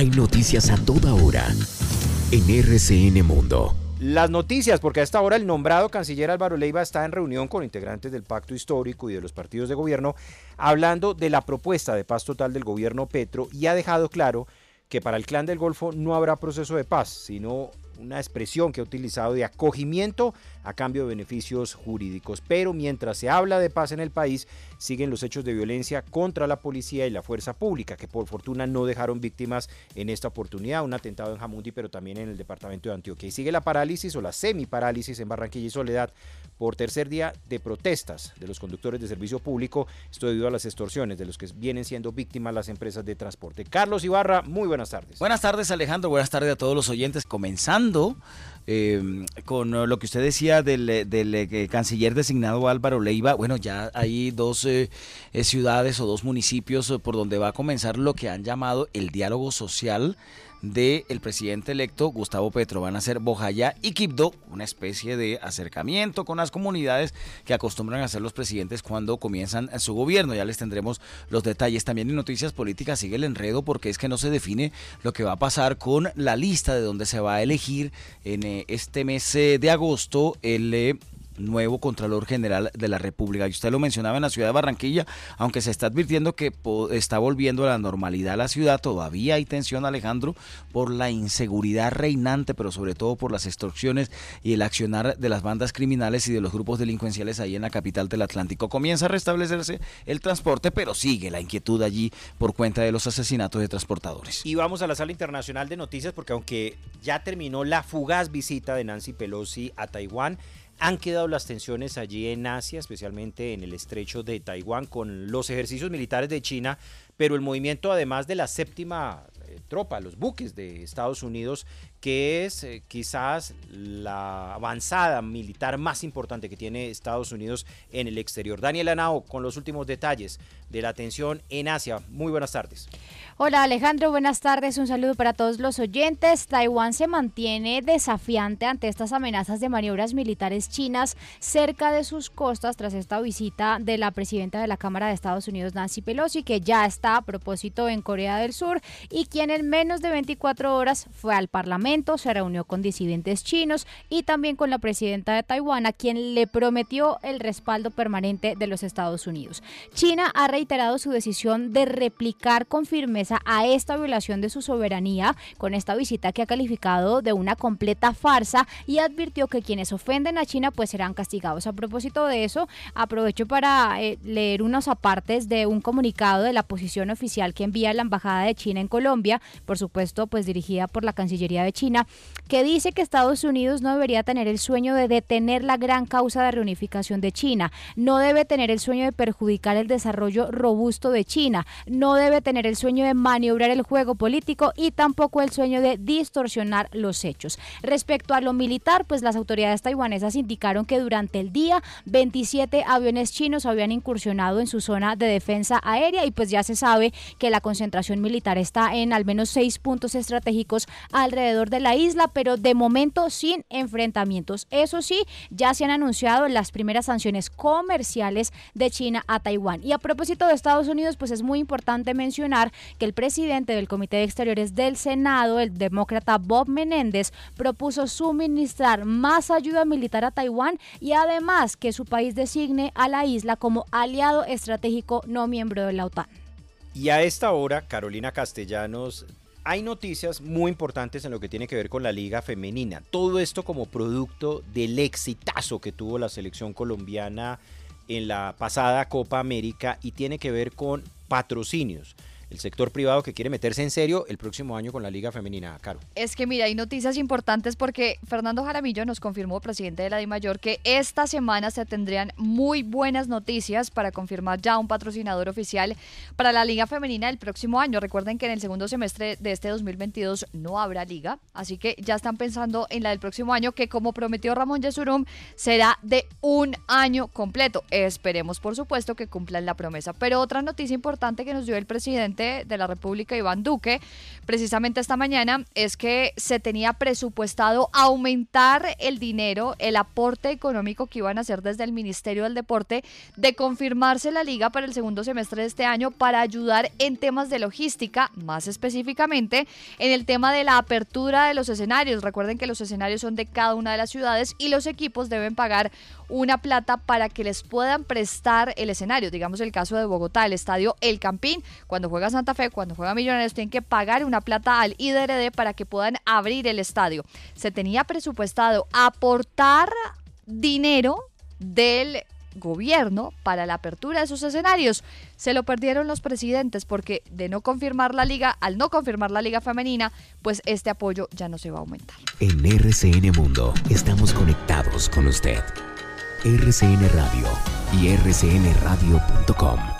Hay noticias a toda hora en RCN Mundo. Las noticias, porque a esta hora el nombrado canciller Álvaro Leiva está en reunión con integrantes del pacto histórico y de los partidos de gobierno, hablando de la propuesta de paz total del gobierno Petro y ha dejado claro que para el clan del Golfo no habrá proceso de paz, sino una expresión que ha utilizado de acogimiento a cambio de beneficios jurídicos. Pero mientras se habla de paz en el país, siguen los hechos de violencia contra la policía y la fuerza pública, que por fortuna no dejaron víctimas en esta oportunidad. Un atentado en Jamundi, pero también en el departamento de Antioquia. Y sigue la parálisis o la semi-parálisis en Barranquilla y Soledad por tercer día de protestas de los conductores de servicio público. Esto debido a las extorsiones de los que vienen siendo víctimas las empresas de transporte. Carlos Ibarra, muy buenas tardes. Buenas tardes, Alejandro. Buenas tardes a todos los oyentes. Comenzando eh, con lo que usted decía del, eh, canciller designado Álvaro Leiva, bueno, ya hay dos eh, ciudades o dos municipios por donde va a comenzar lo que han llamado el diálogo social del el presidente electo Gustavo Petro. Van a ser Bojaya y Quibdó, una especie de acercamiento con las comunidades que acostumbran a hacer los presidentes cuando comienzan su gobierno. Ya les tendremos los detalles. También en noticias políticas sigue el enredo porque es que no se define lo que va a pasar con la lista de donde se va a elegir en eh, este mes eh, de agosto el eh, nuevo Contralor General de la República. Y usted lo mencionaba en la ciudad de Barranquilla, aunque se está advirtiendo que está volviendo a la normalidad la ciudad, todavía hay tensión, Alejandro, por la inseguridad reinante, pero sobre todo por las extorsiones y el accionar de las bandas criminales y de los grupos delincuenciales ahí en la capital del Atlántico. Comienza a restablecerse el transporte, pero sigue la inquietud allí por cuenta de los asesinatos de transportadores. Y vamos a la sala internacional de noticias porque aunque ya terminó la fugaz visita de Nancy Pelosi a Taiwán, han quedado las tensiones allí en Asia, especialmente en el estrecho de Taiwán, con los ejercicios militares de China, pero el movimiento además de la séptima eh, tropa, los buques de Estados Unidos que es eh, quizás la avanzada militar más importante que tiene Estados Unidos en el exterior. Daniel Anao, con los últimos detalles de la atención en Asia. Muy buenas tardes. Hola Alejandro, buenas tardes. Un saludo para todos los oyentes. Taiwán se mantiene desafiante ante estas amenazas de maniobras militares chinas cerca de sus costas tras esta visita de la presidenta de la Cámara de Estados Unidos, Nancy Pelosi, que ya está a propósito en Corea del Sur y quien en menos de 24 horas fue al Parlamento se reunió con disidentes chinos y también con la presidenta de Taiwán, a quien le prometió el respaldo permanente de los Estados Unidos. China ha reiterado su decisión de replicar con firmeza a esta violación de su soberanía con esta visita que ha calificado de una completa farsa y advirtió que quienes ofenden a China pues serán castigados. A propósito de eso, aprovecho para eh, leer unos apartes de un comunicado de la posición oficial que envía la Embajada de China en Colombia, por supuesto pues dirigida por la Cancillería de China China, que dice que Estados Unidos no debería tener el sueño de detener la gran causa de reunificación de China, no debe tener el sueño de perjudicar el desarrollo robusto de China, no debe tener el sueño de maniobrar el juego político y tampoco el sueño de distorsionar los hechos. Respecto a lo militar, pues las autoridades taiwanesas indicaron que durante el día 27 aviones chinos habían incursionado en su zona de defensa aérea y pues ya se sabe que la concentración militar está en al menos seis puntos estratégicos alrededor de la isla, pero de momento sin enfrentamientos. Eso sí, ya se han anunciado las primeras sanciones comerciales de China a Taiwán. Y a propósito de Estados Unidos, pues es muy importante mencionar que el presidente del Comité de Exteriores del Senado, el demócrata Bob Menéndez, propuso suministrar más ayuda militar a Taiwán y además que su país designe a la isla como aliado estratégico no miembro de la OTAN. Y a esta hora, Carolina Castellanos hay noticias muy importantes en lo que tiene que ver con la liga femenina. Todo esto como producto del exitazo que tuvo la selección colombiana en la pasada Copa América y tiene que ver con patrocinios el sector privado que quiere meterse en serio el próximo año con la Liga Femenina. Caro. Es que mira, hay noticias importantes porque Fernando Jaramillo nos confirmó, presidente de la DIMAYOR, que esta semana se tendrían muy buenas noticias para confirmar ya un patrocinador oficial para la Liga Femenina del próximo año. Recuerden que en el segundo semestre de este 2022 no habrá liga, así que ya están pensando en la del próximo año que como prometió Ramón Yesurum será de un año completo. Esperemos por supuesto que cumplan la promesa. Pero otra noticia importante que nos dio el presidente de la República, Iván Duque, precisamente esta mañana, es que se tenía presupuestado aumentar el dinero, el aporte económico que iban a hacer desde el Ministerio del Deporte de confirmarse la liga para el segundo semestre de este año para ayudar en temas de logística, más específicamente en el tema de la apertura de los escenarios. Recuerden que los escenarios son de cada una de las ciudades y los equipos deben pagar una plata para que les puedan prestar el escenario. Digamos el caso de Bogotá, el estadio El Campín, cuando juega Santa Fe, cuando juega Millonarios, tienen que pagar una plata al IDRD para que puedan abrir el estadio. Se tenía presupuestado aportar dinero del gobierno para la apertura de sus escenarios. Se lo perdieron los presidentes porque de no confirmar la liga, al no confirmar la liga femenina, pues este apoyo ya no se va a aumentar. En RCN Mundo estamos conectados con usted. RCN Radio y rcnradio.com